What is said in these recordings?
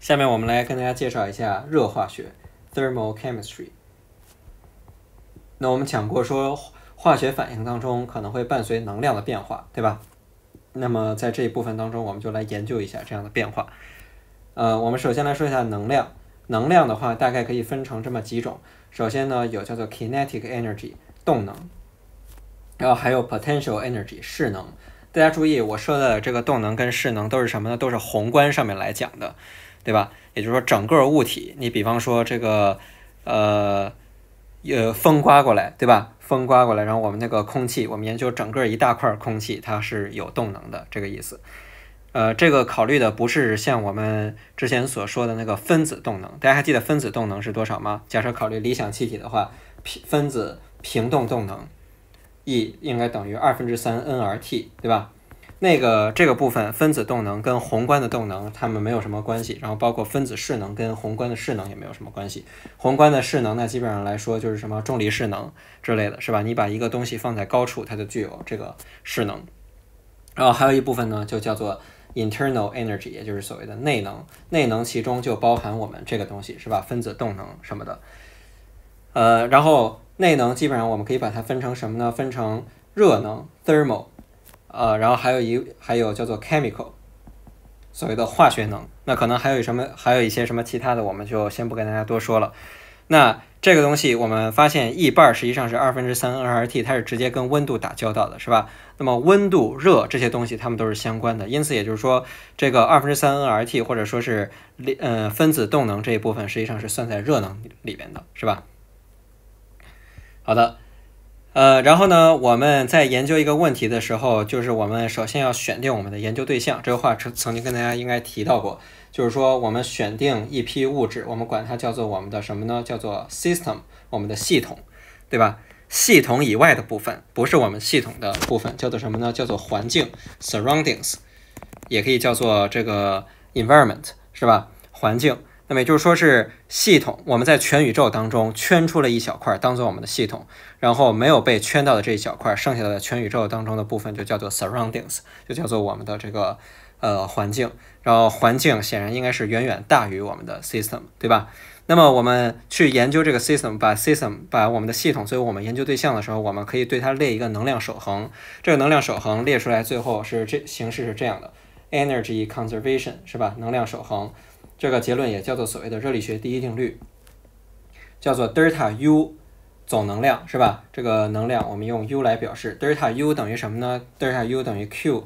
下面我们来跟大家介绍一下热化学 （Thermochemistry）。那我们讲过说化学反应当中可能会伴随能量的变化，对吧？那么在这一部分当中，我们就来研究一下这样的变化。呃，我们首先来说一下能量。能量的话，大概可以分成这么几种。首先呢，有叫做 kinetic energy 动能，然后还有 potential energy 势能。大家注意，我说的这个动能跟势能都是什么呢？都是宏观上面来讲的。对吧？也就是说，整个物体，你比方说这个，呃，呃，风刮过来，对吧？风刮过来，然后我们那个空气，我们研究整个一大块空气，它是有动能的，这个意思。呃，这个考虑的不是像我们之前所说的那个分子动能，大家还记得分子动能是多少吗？假设考虑理想气体的话，平分子平动动能 E 应该等于二分之三 nRT，对吧？那个这个部分分子动能跟宏观的动能，它们没有什么关系。然后包括分子势能跟宏观的势能也没有什么关系。宏观的势能，那基本上来说就是什么重力势能之类的是吧？你把一个东西放在高处，它就具有这个势能。然后还有一部分呢，就叫做 internal energy，也就是所谓的内能。内能其中就包含我们这个东西是吧？分子动能什么的。呃，然后内能基本上我们可以把它分成什么呢？分成热能 thermal。呃，然后还有一，还有叫做 chemical，所谓的化学能，那可能还有什么，还有一些什么其他的，我们就先不跟大家多说了。那这个东西我们发现一半实际上是二分之三 nrt，它是直接跟温度打交道的，是吧？那么温度、热这些东西，它们都是相关的，因此也就是说，这个二分之三 nrt 或者说是呃分子动能这一部分，实际上是算在热能里边的，是吧？好的。呃，然后呢，我们在研究一个问题的时候，就是我们首先要选定我们的研究对象。这个话曾曾经跟大家应该提到过，就是说我们选定一批物质，我们管它叫做我们的什么呢？叫做 system，我们的系统，对吧？系统以外的部分，不是我们系统的部分，叫做什么呢？叫做环境 （surroundings），也可以叫做这个 environment，是吧？环境。那么也就是说，是系统。我们在全宇宙当中圈出了一小块，当做我们的系统，然后没有被圈到的这一小块，剩下的全宇宙当中的部分就叫做 surroundings，就叫做我们的这个呃环境。然后环境显然应该是远远大于我们的 system，对吧？那么我们去研究这个 system，把 system，把我们的系统作为我们研究对象的时候，我们可以对它列一个能量守恒。这个能量守恒列出来，最后是这形式是这样的：energy conservation，是吧？能量守恒。这个结论也叫做所谓的热力学第一定律，叫做德尔塔 U 总能量是吧？这个能量我们用 U 来表示，德尔塔 U 等于什么呢？德尔塔 U 等于 Q，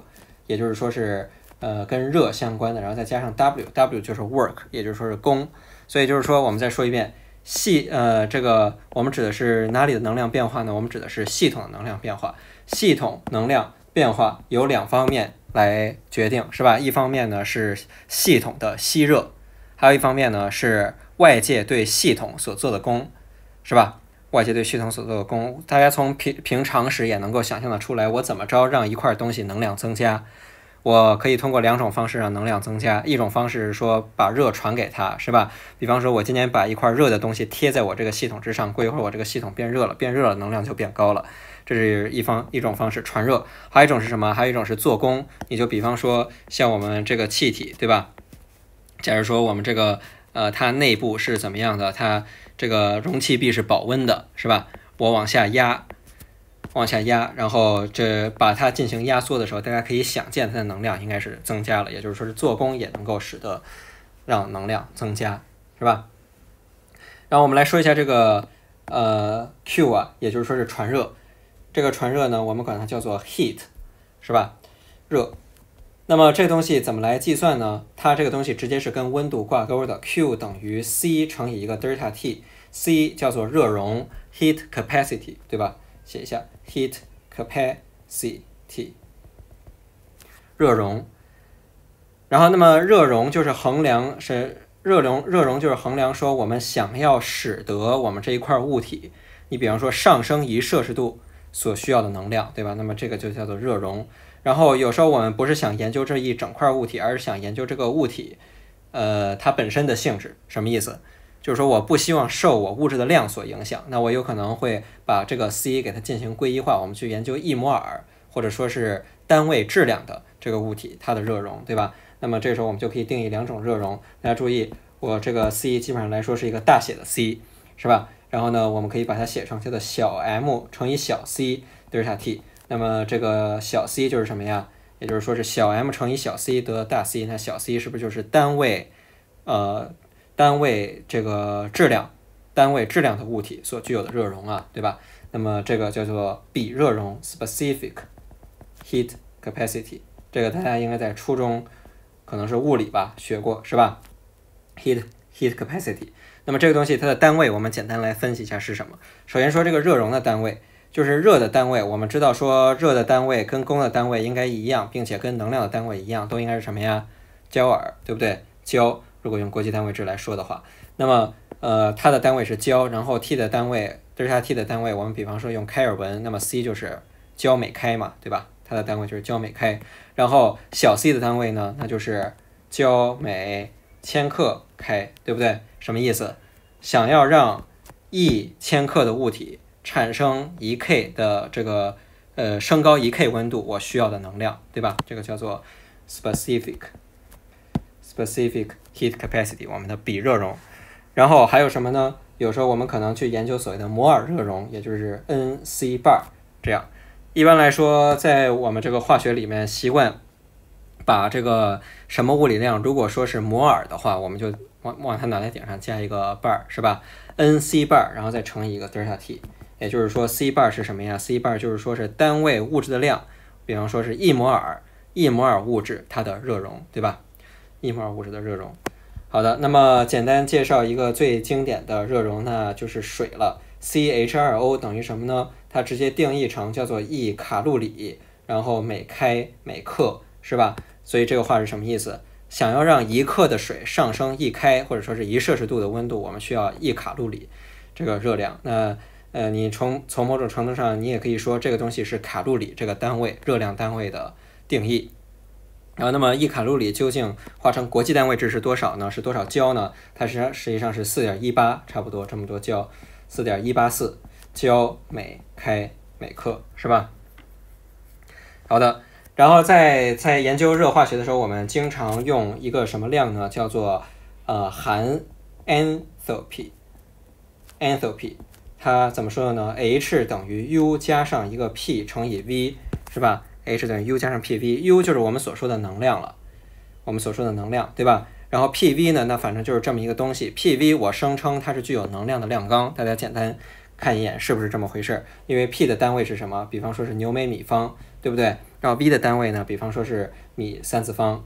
也就是说是呃跟热相关的，然后再加上 W，W 就是 work，也就是说是功。所以就是说我们再说一遍，系呃这个我们指的是哪里的能量变化呢？我们指的是系统的能量变化。系统能量变化由两方面来决定是吧？一方面呢是系统的吸热。还有一方面呢，是外界对系统所做的功，是吧？外界对系统所做的功，大家从平平常时也能够想象得出来，我怎么着让一块东西能量增加？我可以通过两种方式让能量增加，一种方式是说把热传给它，是吧？比方说我今天把一块热的东西贴在我这个系统之上，过一会儿我这个系统变热了，变热了能量就变高了，这是一方一种方式传热。还有一种是什么？还有一种是做功，你就比方说像我们这个气体，对吧？假如说我们这个，呃，它内部是怎么样的？它这个容器壁是保温的，是吧？我往下压，往下压，然后这把它进行压缩的时候，大家可以想见它的能量应该是增加了，也就是说是做工也能够使得让能量增加，是吧？然后我们来说一下这个，呃，Q 啊，也就是说是传热，这个传热呢，我们管它叫做 heat，是吧？热。那么这东西怎么来计算呢？它这个东西直接是跟温度挂钩的，Q 等于 C 乘以一个德尔塔 T，C 叫做热容 （heat capacity），对吧？写一下 heat capacity，热容。然后，那么热容就是衡量是热容，热容就是衡量说我们想要使得我们这一块物体，你比方说上升一摄氏度所需要的能量，对吧？那么这个就叫做热容。然后有时候我们不是想研究这一整块物体，而是想研究这个物体，呃，它本身的性质。什么意思？就是说我不希望受我物质的量所影响，那我有可能会把这个 c 给它进行归一化，我们去研究一摩尔或者说是单位质量的这个物体它的热容，对吧？那么这时候我们就可以定义两种热容。大家注意，我这个 c 基本上来说是一个大写的 c，是吧？然后呢，我们可以把它写成它的小 m 乘以小 c 德尔塔 t。那么这个小 c 就是什么呀？也就是说是小 m 乘以小 c 得大 c，那小 c 是不是就是单位呃单位这个质量单位质量的物体所具有的热容啊，对吧？那么这个叫做比热容 （specific heat capacity），这个大家应该在初中可能是物理吧学过是吧？heat heat capacity。那么这个东西它的单位我们简单来分析一下是什么。首先说这个热容的单位。就是热的单位，我们知道说热的单位跟功的单位应该一样，并且跟能量的单位一样，都应该是什么呀？焦耳，对不对？焦，如果用国际单位制来说的话，那么呃，它的单位是焦，然后 T 的单位德尔塔 T 的单位，我们比方说用开尔文，那么 c 就是焦每开嘛，对吧？它的单位就是焦每开，然后小 c 的单位呢，那就是焦每千克开，对不对？什么意思？想要让一千克的物体。产生一 K 的这个呃升高一 K 温度，我需要的能量，对吧？这个叫做 specific specific heat capacity，我们的比热容。然后还有什么呢？有时候我们可能去研究所谓的摩尔热容，也就是 n c bar 这样。一般来说，在我们这个化学里面，习惯把这个什么物理量，如果说是摩尔的话，我们就往往它脑袋顶上加一个 bar，是吧？n c bar，然后再乘以一个德尔塔 T。也就是说，c 半儿是什么呀？c 半儿就是说是单位物质的量，比方说是一摩尔，一摩尔物质它的热容，对吧？一摩尔物质的热容。好的，那么简单介绍一个最经典的热容，那就是水了。c H 2 O 等于什么呢？它直接定义成叫做一卡路里，然后每开每克，是吧？所以这个话是什么意思？想要让一克的水上升一开，或者说是一摄氏度的温度，我们需要一卡路里这个热量。那呃，你从从某种程度上，你也可以说这个东西是卡路里这个单位热量单位的定义。然后，那么一卡路里究竟化成国际单位制是多少呢？是多少焦呢？它是实际上是四点一八，差不多这么多焦，四点一八四焦每开每克，是吧？好的。然后在在研究热化学的时候，我们经常用一个什么量呢？叫做呃含 enthalpy，enthalpy。它怎么说的呢？H 等于 U 加上一个 P 乘以 V，是吧？H 等于 U 加上 P V，U 就是我们所说的能量了，我们所说的能量，对吧？然后 P V 呢，那反正就是这么一个东西，P V 我声称它是具有能量的量纲，大家简单看一眼是不是这么回事儿？因为 P 的单位是什么？比方说是牛每米方，对不对？然后 V 的单位呢？比方说是米三次方。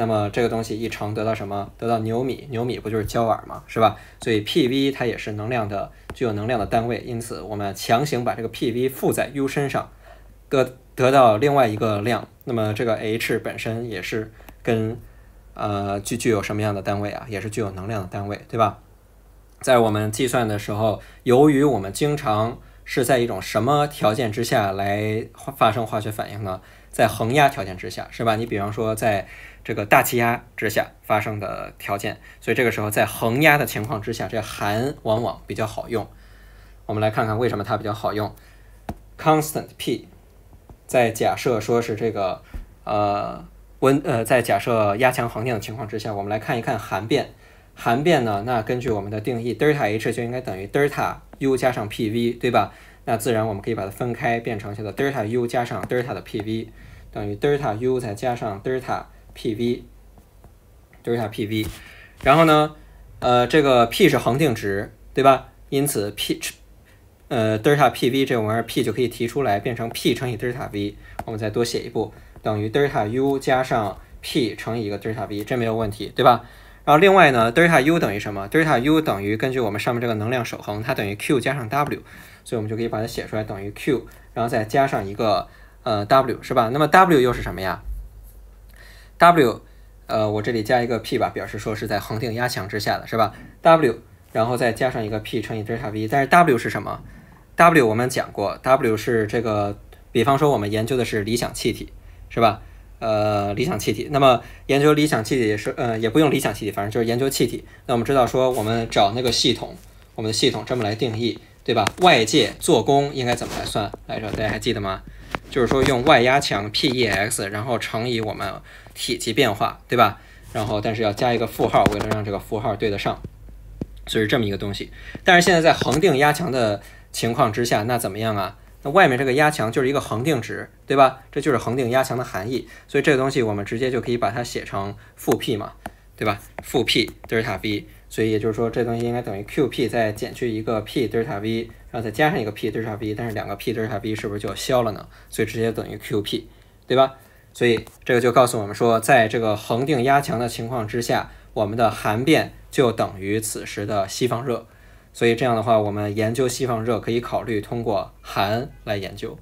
那么这个东西一乘得到什么？得到牛米，牛米不就是焦耳嘛，是吧？所以 P V 它也是能量的具有能量的单位，因此我们强行把这个 P V 附在 U 身上，得得到另外一个量。那么这个 H 本身也是跟呃具具有什么样的单位啊？也是具有能量的单位，对吧？在我们计算的时候，由于我们经常是在一种什么条件之下来发生化学反应呢？在恒压条件之下，是吧？你比方说在这个大气压之下发生的条件，所以这个时候在恒压的情况之下，这焓往往比较好用。我们来看看为什么它比较好用。Constant P，在假设说是这个呃温呃，在假设压强恒定的情况之下，我们来看一看焓变。焓变呢，那根据我们的定义，德尔塔 H 就应该等于德尔塔。U 加上 PV，对吧？那自然我们可以把它分开，变成叫做德尔塔 U 加上德尔塔的 PV，等于德尔塔 U 再加上德尔塔 PV，德尔塔 PV。然后呢，呃，这个 P 是恒定值，对吧？因此 P，呃，德尔塔 PV 这玩意儿 P 就可以提出来，变成 P 乘以德尔塔 V。我们再多写一步，等于德尔塔 U 加上 P 乘以一个德尔塔 V，这没有问题，对吧？然后另外呢，德尔塔 U 等于什么？德尔塔 U 等于根据我们上面这个能量守恒，它等于 Q 加上 W，所以我们就可以把它写出来等于 Q，然后再加上一个呃 W，是吧？那么 W 又是什么呀？W，呃，我这里加一个 p 吧，表示说是在恒定压强之下的是吧？W，然后再加上一个 p 乘以德尔塔 V，但是 W 是什么？W 我们讲过，W 是这个，比方说我们研究的是理想气体，是吧？呃，理想气体。那么研究理想气体是，呃，也不用理想气体，反正就是研究气体。那我们知道说，我们找那个系统，我们的系统这么来定义，对吧？外界做功应该怎么来算来着？大家还记得吗？就是说用外压强 Pex，然后乘以我们体积变化，对吧？然后但是要加一个负号，为了让这个负号对得上，以是这么一个东西。但是现在在恒定压强的情况之下，那怎么样啊？那外面这个压强就是一个恒定值，对吧？这就是恒定压强的含义，所以这个东西我们直接就可以把它写成负 P 嘛，对吧？负 P 德尔塔 V，所以也就是说这东西应该等于 Qp 再减去一个 P 德尔塔 V，然后再加上一个 P 德尔塔 V，但是两个 P 德尔塔 V 是不是就消了呢？所以直接等于 Qp，对吧？所以这个就告诉我们说，在这个恒定压强的情况之下，我们的焓变就等于此时的吸放热。所以这样的话，我们研究西方热可以考虑通过焓来研究。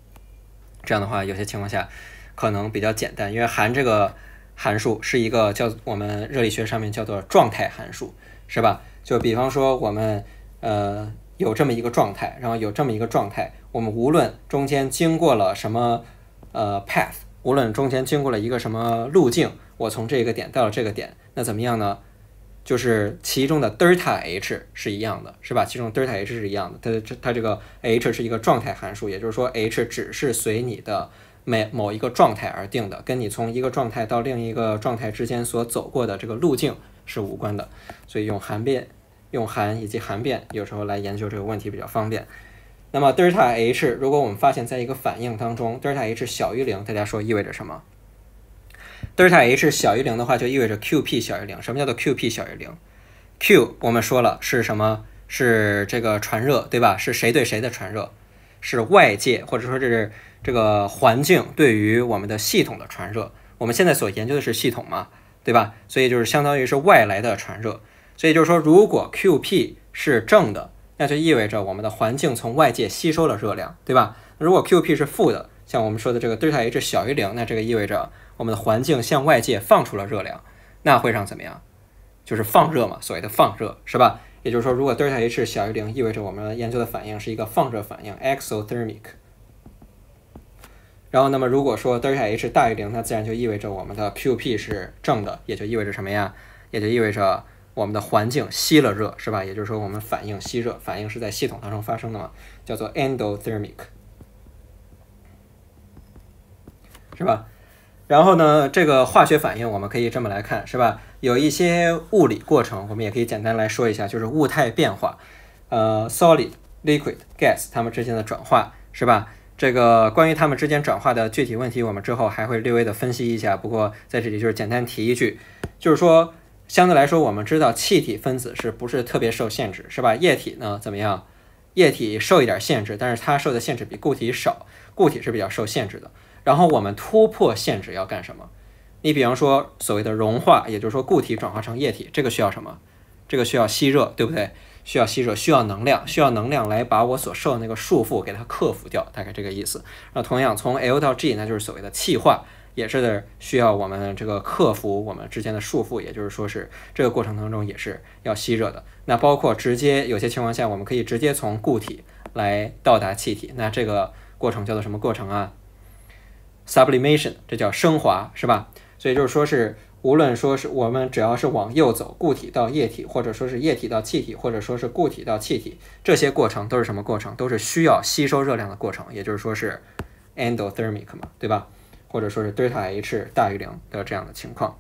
这样的话，有些情况下可能比较简单，因为焓这个函数是一个叫我们热力学上面叫做状态函数，是吧？就比方说我们呃有这么一个状态，然后有这么一个状态，我们无论中间经过了什么呃 path，无论中间经过了一个什么路径，我从这个点到了这个点，那怎么样呢？就是其中的德尔塔 H 是一样的，是吧？其中德尔塔 H 是一样的，它这它这个 H 是一个状态函数，也就是说 H 只是随你的每某一个状态而定的，跟你从一个状态到另一个状态之间所走过的这个路径是无关的。所以用焓变、用焓以及焓变有时候来研究这个问题比较方便。那么德尔塔 H，如果我们发现在一个反应当中德尔塔 H 小于零，大家说意味着什么？德尔塔 H 小于零的话，就意味着 Qp 小于零。什么叫做 Qp 小于零？Q 我们说了是什么？是这个传热，对吧？是谁对谁的传热？是外界或者说这是这个环境对于我们的系统的传热。我们现在所研究的是系统嘛，对吧？所以就是相当于是外来的传热。所以就是说，如果 Qp 是正的，那就意味着我们的环境从外界吸收了热量，对吧？如果 Qp 是负的，像我们说的这个德尔塔 H 小于零，那这个意味着。我们的环境向外界放出了热量，那会上怎么样？就是放热嘛，所谓的放热是吧？也就是说，如果德尔塔 H 小于零，意味着我们研究的反应是一个放热反应 （exothermic）。然后，那么如果说德尔塔 H 大于零，那自然就意味着我们的 p u p 是正的，也就意味着什么呀？也就意味着我们的环境吸了热，是吧？也就是说，我们反应吸热，反应是在系统当中发生的嘛，叫做 endothemic，r 是吧？然后呢，这个化学反应我们可以这么来看，是吧？有一些物理过程，我们也可以简单来说一下，就是物态变化，呃，solid、liquid、gas 它们之间的转化，是吧？这个关于它们之间转化的具体问题，我们之后还会略微的分析一下。不过在这里就是简单提一句，就是说，相对来说，我们知道气体分子是不是特别受限制，是吧？液体呢怎么样？液体受一点限制，但是它受的限制比固体少，固体是比较受限制的。然后我们突破限制要干什么？你比方说所谓的融化，也就是说固体转化成液体，这个需要什么？这个需要吸热，对不对？需要吸热，需要能量，需要能量来把我所受的那个束缚给它克服掉，大概这个意思。那同样从 L 到 G，那就是所谓的气化，也是需要我们这个克服我们之间的束缚，也就是说是这个过程当中也是要吸热的。那包括直接有些情况下，我们可以直接从固体来到达气体，那这个过程叫做什么过程啊？sublimation，这叫升华，是吧？所以就是说，是无论说是我们只要是往右走，固体到液体，或者说是液体到气体，或者说是固体到气体，这些过程都是什么过程？都是需要吸收热量的过程，也就是说是 endothermic 嘛，对吧？或者说是 delta H 大于零的这样的情况。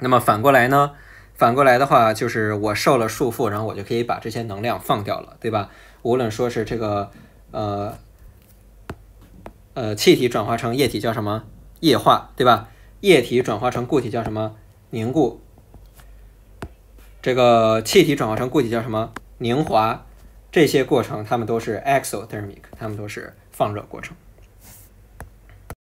那么反过来呢？反过来的话，就是我受了束缚，然后我就可以把这些能量放掉了，对吧？无论说是这个呃。呃，气体转化成液体叫什么？液化，对吧？液体转化成固体叫什么？凝固。这个气体转化成固体叫什么？凝华。这些过程它们都是 exothermic，它们都是放热过程。